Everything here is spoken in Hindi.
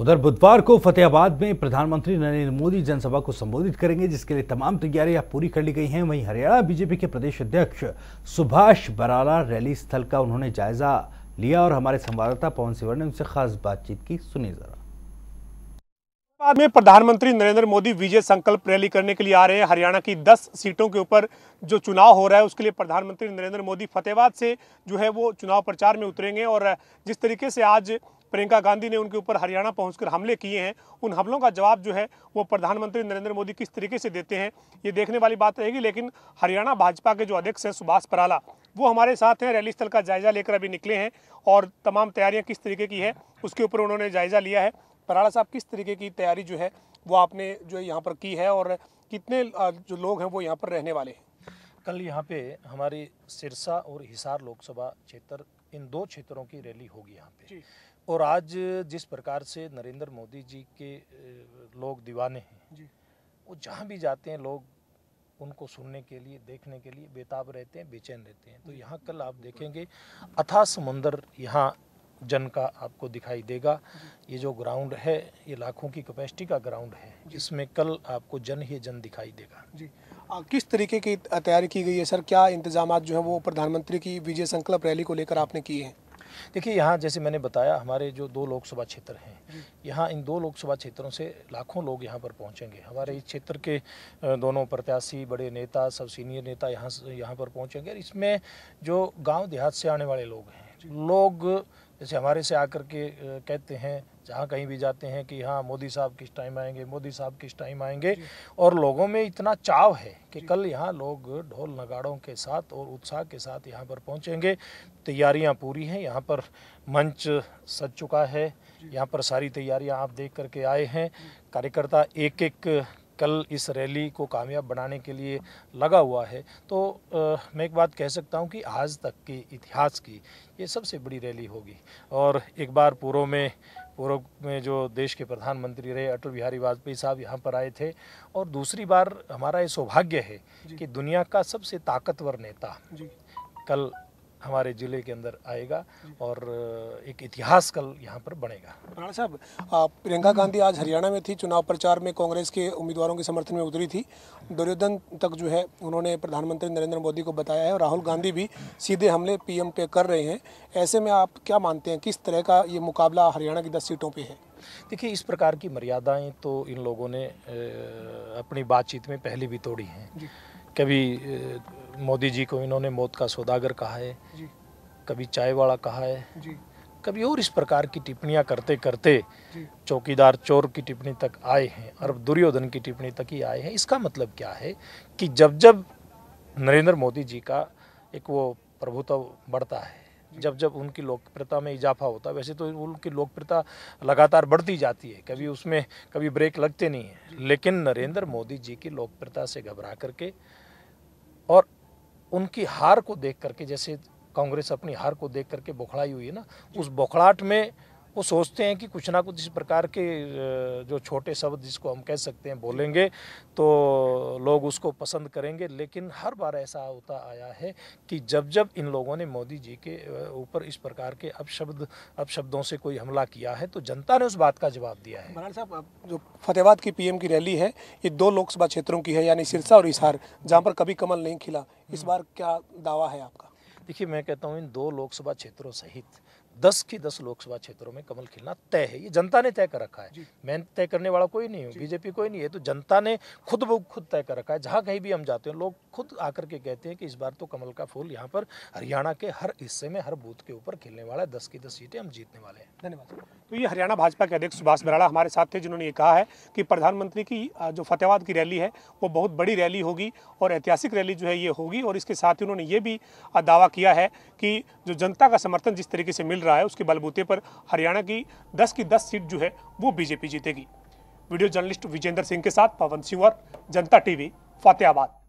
उधर बुधवार को फतेहाबाद में प्रधानमंत्री नरेंद्र मोदी जनसभा को संबोधित करेंगे जिसके लिए तमाम तैयारियां पूरी कर ली गई हैं वहीं हरियाणा बीजेपी के प्रदेश अध्यक्ष सुभाष बराला रैली स्थल का उन्होंने जायजा लिया और हमारे संवाददाता पवन सिवर ने उनसे खास बातचीत की सुनिए जरा बाद में प्रधानमंत्री नरेंद्र मोदी विजय संकल्प रैली करने के लिए आ रहे हैं हरियाणा की 10 सीटों के ऊपर जो चुनाव हो रहा है उसके लिए प्रधानमंत्री नरेंद्र मोदी फतेहबाद से जो है वो चुनाव प्रचार में उतरेंगे और जिस तरीके से आज प्रियंका गांधी ने उनके ऊपर हरियाणा पहुंचकर हमले किए हैं उन हमलों का जवाब जो है वो प्रधानमंत्री नरेंद्र मोदी किस तरीके से देते हैं ये देखने वाली बात रहेगी लेकिन हरियाणा भाजपा के जो अध्यक्ष हैं सुभाष पराला वो हमारे साथ हैं रैली स्थल का जायजा लेकर अभी निकले हैं और तमाम तैयारियाँ किस तरीके की है उसके ऊपर उन्होंने जायजा लिया है पराला साहब किस तरीके की तैयारी जो है वो आपने जो यहाँ पर की है और कितने जो लोग हैं वो यहाँ पर रहने वाले हैं कल यहाँ पे हमारी सिरसा और हिसार लोकसभा क्षेत्र इन दो क्षेत्रों की रैली होगी यहाँ पे और आज जिस प्रकार से नरेंद्र मोदी जी के लोग दीवाने हैं वो जहाँ भी जाते हैं लोग उनको सुनने के लिए देखने के लिए बेताब रहते हैं बेचैन रहते हैं तो यहाँ कल आप देखेंगे अथा समुंदर यहाँ जन का आपको दिखाई देगा ये जो ग्राउंड है ये लाखों की कैपेसिटी का ग्राउंड है जिसमें कल आपको जन ही जन दिखाई देगा जी आ, किस तरीके की तैयारी की गई है सर क्या इंतजाम जो है वो प्रधानमंत्री की विजय संकल्प रैली को लेकर आपने किए हैं देखिए यहाँ जैसे मैंने बताया हमारे जो दो लोकसभा क्षेत्र हैं यहाँ इन दो लोकसभा क्षेत्रों से लाखों लोग यहाँ पर पहुँचेंगे हमारे इस क्षेत्र के दोनों प्रत्याशी बड़े नेता सब सीनियर नेता यहाँ यहाँ पर पहुँचेंगे इसमें जो गाँव देहात से आने वाले लोग हैं लोग जैसे हमारे से आकर के कहते हैं जहाँ कहीं भी जाते हैं कि हाँ मोदी साहब किस टाइम आएंगे मोदी साहब किस टाइम आएंगे और लोगों में इतना चाव है कि कल यहाँ लोग ढोल नगाड़ों के साथ और उत्साह के साथ यहाँ पर पहुँचेंगे तैयारियाँ पूरी हैं यहाँ पर मंच सज चुका है यहाँ पर सारी तैयारियाँ आप देख करके आए हैं कार्यकर्ता एक एक कल इस रैली को कामयाब बनाने के लिए लगा हुआ है तो आ, मैं एक बात कह सकता हूँ कि आज तक के इतिहास की ये सबसे बड़ी रैली होगी और एक बार पूर्व में पूर्व में जो देश के प्रधानमंत्री रहे अटल बिहारी वाजपेयी साहब यहाँ पर आए थे और दूसरी बार हमारा ये सौभाग्य है कि दुनिया का सबसे ताकतवर नेता कल हमारे ज़िले के अंदर आएगा और एक इतिहास कल यहाँ पर बनेगा राणा साहब प्रियंका गांधी आज हरियाणा में थी चुनाव प्रचार में कांग्रेस के उम्मीदवारों के समर्थन में उतरी थी दुर्योधन तक जो है उन्होंने प्रधानमंत्री नरेंद्र मोदी को बताया है और राहुल गांधी भी सीधे हमले पीएम पे कर रहे हैं ऐसे में आप क्या मानते हैं किस तरह का ये मुकाबला हरियाणा की दस सीटों पर है देखिए इस प्रकार की मर्यादाएं तो इन लोगों ने अपनी बातचीत में पहले भी तोड़ी हैं कभी मोदी जी को इन्होंने मौत का सौदागर कहा है जी। कभी चाय वाला कहा है जी। कभी और इस प्रकार की टिप्पणियां करते करते चौकीदार चोर की टिप्पणी तक आए हैं और दुर्योधन की टिप्पणी तक ही आए हैं इसका मतलब क्या है कि जब जब नरेंद्र मोदी जी का एक वो प्रभुत्व बढ़ता है जब जब उनकी लोकप्रियता में इजाफा होता है वैसे तो उनकी लोकप्रियता लगातार बढ़ती जाती है कभी उसमें कभी ब्रेक लगते नहीं है लेकिन नरेंद्र मोदी जी की लोकप्रियता से घबरा करके और उनकी हार को देख करके जैसे कांग्रेस अपनी हार को देख करके बौखलाई हुई है ना उस बौखलाट में वो सोचते हैं कि कुछ ना कुछ इस प्रकार के जो छोटे शब्द जिसको हम कह सकते हैं बोलेंगे तो लोग उसको पसंद करेंगे लेकिन हर बार ऐसा होता आया है कि जब जब इन लोगों ने मोदी जी के ऊपर इस प्रकार के अपशब्द अपशब्दों से कोई हमला किया है तो जनता ने उस बात का जवाब दिया है साहब जो फतेहाबाद की पीएम की रैली है ये दो लोकसभा क्षेत्रों की है यानी सिरसा और इसार जहाँ पर कभी कमल नहीं खिला इस हम्म। बार क्या दावा है आपका देखिए मैं कहता हूँ इन दो लोकसभा क्षेत्रों सहित दस की दस लोकसभा क्षेत्रों में कमल खिलना तय है ये जनता ने तय कर रखा है मैं तय करने वाला कोई नहीं हूँ बीजेपी कोई नहीं है तो जनता ने खुद वो खुद तय कर रखा है जहाँ कहीं भी हम जाते हैं लोग खुद आकर के कहते हैं कि इस बार तो कमल का फूल यहाँ पर हरियाणा के हर हिस्से में हर बूथ के ऊपर खिलने वाला है दस की दस सीटें हम जीतने वाले हैं धन्यवाद तो ये हरियाणा भाजपा के अध्यक्ष सुभाष बराड़ा हमारे साथ थे जिन्होंने ये कहा है कि प्रधानमंत्री की जो फतेहाबाद की रैली है वो बहुत बड़ी रैली होगी और ऐतिहासिक रैली जो है ये होगी और इसके साथ ही उन्होंने ये भी दावा किया है कि जो जनता का समर्थन जिस तरीके से मिल रहा है उसके बलबूते पर हरियाणा की दस की दस सीट जो है वो बीजेपी जीतेगी वीडियो जर्नलिस्ट विजेंद्र सिंह के साथ पवन सिंह और जनता टीवी फतेहाबाद